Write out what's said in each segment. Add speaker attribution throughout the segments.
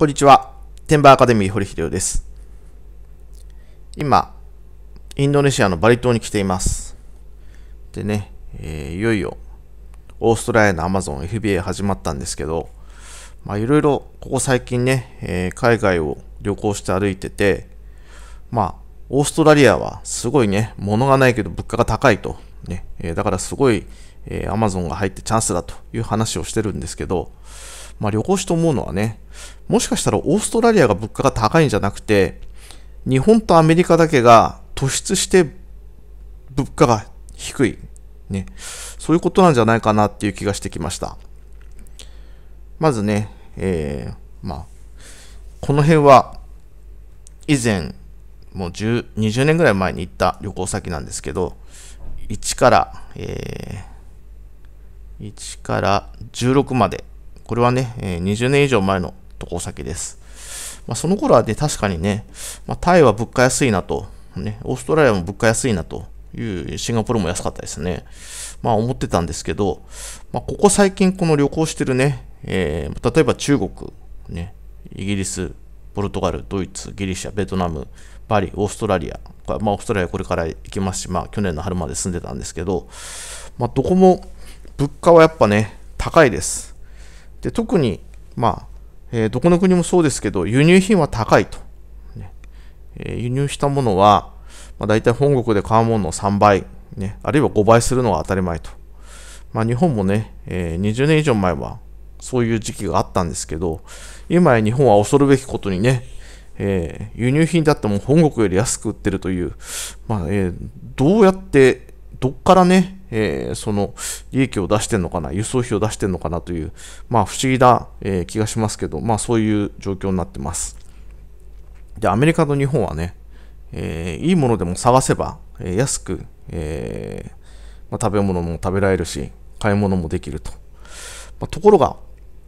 Speaker 1: こんにちは。テンバーアカデミー堀秀夫です。今、インドネシアのバリ島に来ています。でね、えー、いよいよ、オーストラリアのアマゾン FBA 始まったんですけど、まあいろいろ、ここ最近ね、えー、海外を旅行して歩いてて、まあ、オーストラリアはすごいね、物がないけど物価が高いと。ね、えだからすごい、えー、Amazon が入ってチャンスだという話をしてるんですけど、まあ、旅行しと思うのはね、もしかしたらオーストラリアが物価が高いんじゃなくて、日本とアメリカだけが突出して物価が低い。ね。そういうことなんじゃないかなっていう気がしてきました。まずね、えー、まあ、この辺は以前、もう10 20年ぐらい前に行った旅行先なんですけど、1から、えー、1から16までこれはね、えー、20年以上前の渡航先です。まあ、その頃はね、確かにね、まあ、タイは物価安いなと、ね、オーストラリアも物価安いなという、シンガポールも安かったですね。まあ思ってたんですけど、まあ、ここ最近この旅行してるね、えー、例えば中国、ね、イギリス、ポルトガル、ドイツ、ギリシャ、ベトナム、バリ、オーストラリア、まあ、オーストラリアこれから行きますし、まあ、去年の春まで住んでたんですけど、まあ、どこも物価はやっぱね、高いです。で特に、まあえー、どこの国もそうですけど、輸入品は高いと。ねえー、輸入したものは、まあ、大体本国で買うものの3倍、ね、あるいは5倍するのが当たり前と。まあ、日本もね、えー、20年以上前はそういう時期があったんですけど、今や日本は恐るべきことにね、えー、輸入品だっても本国より安く売ってるという、まあえー、どうやって、どっからね、えー、その利益を出してるのかな、輸送費を出してるのかなという、まあ不思議な、えー、気がしますけど、まあそういう状況になってます。で、アメリカと日本はね、えー、いいものでも探せば、え安く、えまあ、食べ物も食べられるし、買い物もできると。まあ、ところが、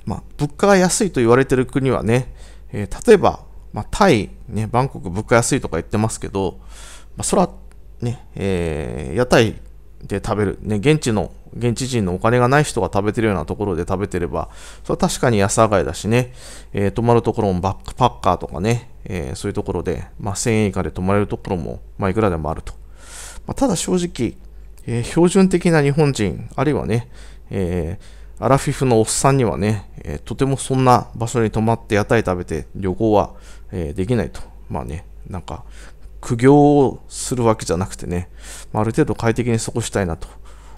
Speaker 1: まあ、物価が安いと言われてる国はね、え例えば、まあ、タイ、ね、バンコク物価安いとか言ってますけど、まあ、そら、ね、えー、屋台で食べる、ね、現地の、現地人のお金がない人が食べてるようなところで食べてれば、それは確かに安上がりだしね、えー、泊まるところもバックパッカーとかね、えー、そういうところで、まあ、1000円以下で泊まれるところも、まあ、いくらでもあると。まあ、ただ正直、えー、標準的な日本人、あるいはね、えアラフィフのおっさんにはね、えとてもそんな場所に泊まって屋台食べて旅行は、えできないと。まあね、なんか苦行をするわけじゃなくてね、まあ、る程度快適に過ごしたいなと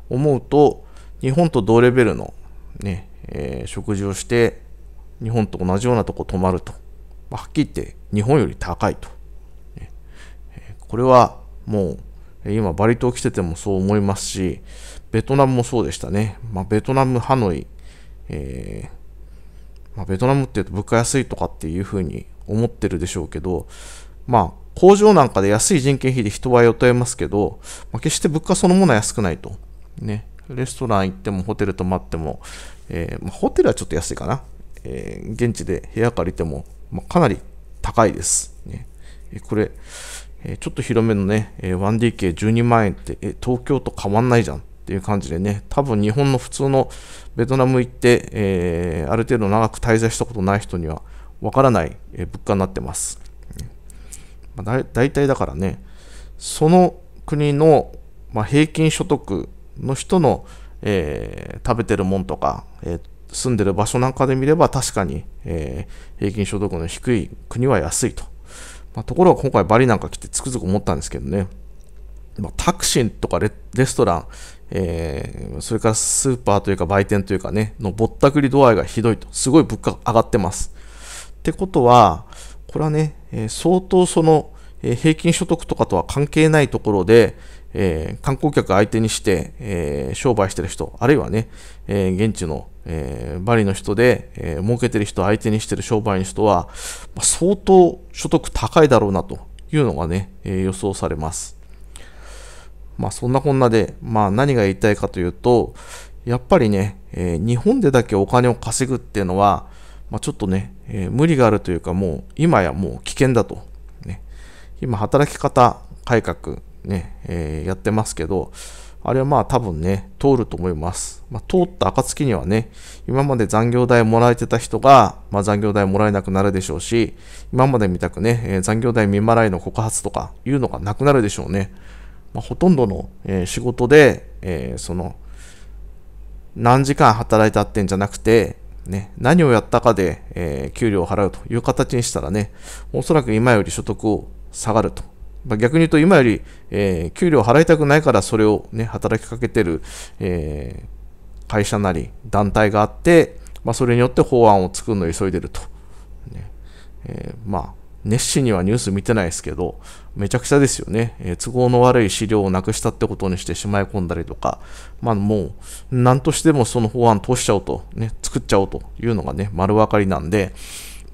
Speaker 1: 思うと、日本と同レベルのね、えー、食事をして、日本と同じようなとこ泊まると。まはっきり言って、日本より高いと。えこれはもう、今バリ島来ててもそう思いますし、ベトナムもそうでしたね。まあ、ベトナム、ハノイ、えー、まベトナムって言うと物価安いとかっていうふうに思ってるでしょうけど、まあ、工場なんかで安い人件費で人は雇えますけど、まあ、決して物価そのものは安くないと。ね。レストラン行ってもホテル泊まっても、えー、まあ、ホテルはちょっと安いかな。えー、現地で部屋借りても、まあ、かなり高いです。ね、えこれ、えちょっと広めのね、え 1DK12 万円って、え東京と変わんないじゃんっていう感じでね、多分日本の普通のベトナム行って、えー、ある程度長く滞在したことない人にはわからない、物価になってます。まあ、だ大体だからね、その国の、まあ、平均所得の人の、えー、食べてるもんとか、えー、住んでる場所なんかで見れば確かに、えー、平均所得の低い国は安いと。まあ、ところが今回バリなんか来てつくづく思ったんですけどね、まあ、タクシーとかレストラン、えー、それからスーパーというか売店というかね、のぼったくり度合いがひどいと。すごい物価上がってます。ってことは、これはね、え相当その、え平均所得とかとは関係ないところで、え観光客相手にして、え商売してる人、あるいはね、え現地の、えバリの人で、え儲けてる人相手にしてる商売の人は、ま相当所得高いだろうなというのがね、え予想されます。まあそんなこんなで、まあ何が言いたいかというと、やっぱりね、え日本でだけお金を稼ぐっていうのは、まあ、ちょっとね、えー、無理があるというか、もう今やもう危険だと。ね、今、働き方改革ね、えー、やってますけど、あれはまあ多分ね、通ると思います。まあ、通った暁にはね、今まで残業代もらえてた人が、まあ、残業代もらえなくなるでしょうし、今まで見たくね、えー、残業代未払いの告発とかいうのがなくなるでしょうね。まあ、ほとんどの、えー、仕事で、えー、その、何時間働いたってんじゃなくて、ね、何をやったかで、えー、給料を払うという形にしたらね、おそらく今より所得を下がると。まあ、逆に言うと今より、えー、給料を払いたくないからそれを、ね、働きかけてる、えー、会社なり団体があって、まあ、それによって法案を作るのを急いでると。ねえまあ熱心にはニュース見てないですけど、めちゃくちゃですよね。えー、都合の悪い資料をなくしたってことにしてしまい込んだりとか、まあもう、何としてもその法案通しちゃおうと、ね、作っちゃおうというのがね、丸分かりなんで、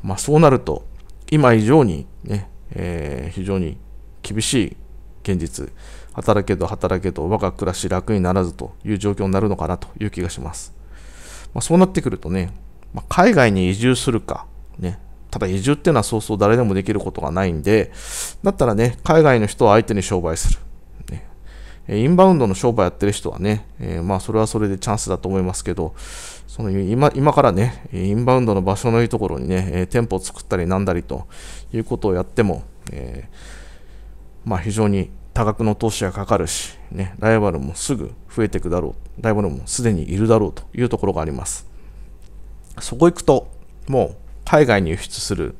Speaker 1: まあそうなると、今以上にね、えー、非常に厳しい現実、働けど働けど我が暮らし楽にならずという状況になるのかなという気がします。まあ、そうなってくるとね、まあ、海外に移住するか、ね、ただ移住っていうのはそうそう誰でもできることがないんで、だったらね、海外の人を相手に商売する。インバウンドの商売やってる人はね、えー、まあそれはそれでチャンスだと思いますけど、その今今からね、インバウンドの場所のいいところにね、えー、店舗を作ったりなんだりということをやっても、えー、まあ非常に多額の投資がかかるし、ね、ライバルもすぐ増えていくだろう、ライバルもすでにいるだろうというところがあります。そこ行くと、もう海外に輸出する。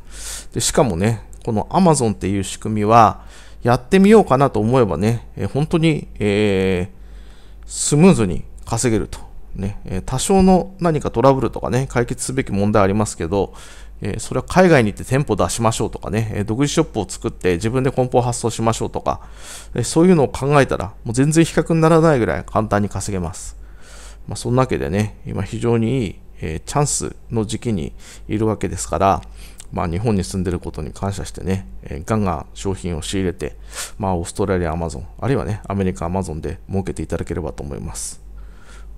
Speaker 1: でしかもね、この Amazon っていう仕組みは、やってみようかなと思えばね、え本当に、えー、スムーズに稼げると。ね、え多少の何かトラブルとかね、解決すべき問題ありますけど、えそれは海外に行って店舗出しましょうとかね、え独自ショップを作って自分で梱包発送しましょうとか、えそういうのを考えたら、もう全然比較にならないぐらい簡単に稼げます。まあ、そんなわけでね、今非常にいいえチャンスの時期にいるわけですから、まあ、日本に住んでることに感謝してね、えガンガン商品を仕入れて、まあ、オーストラリア、アマゾン、あるいはね、アメリカ、アマゾンで儲けていただければと思います。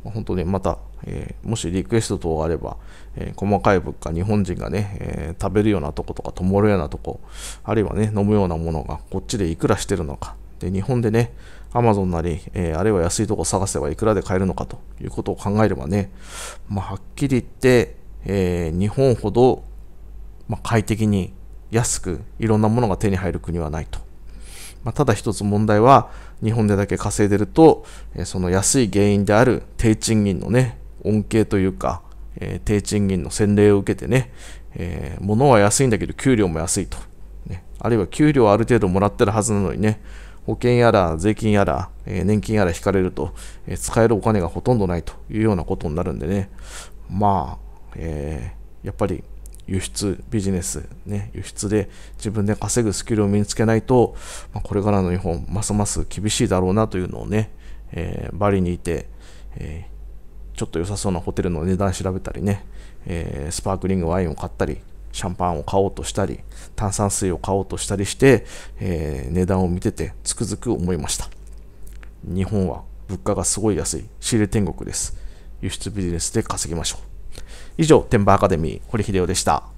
Speaker 1: まあ、本当にまた、えー、もしリクエスト等があれば、えー、細かい物価、日本人がね、えー、食べるようなとことか、泊まるようなとこ、あるいはね、飲むようなものがこっちでいくらしてるのか、で日本でね、Amazon なり、えー、あるいは安いとこ探せばいくらで買えるのかということを考えればね、まあ、はっきり言って、えー、日本ほど、まあ、快適に安くいろんなものが手に入る国はないと。まあ、ただ一つ問題は、日本でだけ稼いでると、えー、その安い原因である低賃金のね、恩恵というか、え低賃金の洗礼を受けてね、えー、物は安いんだけど給料も安いと、ね、あるいは給料はある程度もらってるはずなのにね保険やら税金やら、え年金やら引かれると、え使えるお金がほとんどないというようなことになるんでね、まあ、えー、やっぱり輸出ビジネス、ね、輸出で自分で稼ぐスキルを身につけないと、まあ、これからの日本、ますます厳しいだろうなというのをね、えー、バリにいて、えー、ちょっと良さそうなホテルの値段調べたりね、えー、スパークリングワインを買ったり、シャンパンを買おうとしたり、炭酸水を買おうとしたりして、えー、値段を見ててつくづく思いました。日本は物価がすごい安い仕入れ天国です。輸出ビジネスで稼ぎましょう。以上、テンバーアカデミー、堀秀夫でした。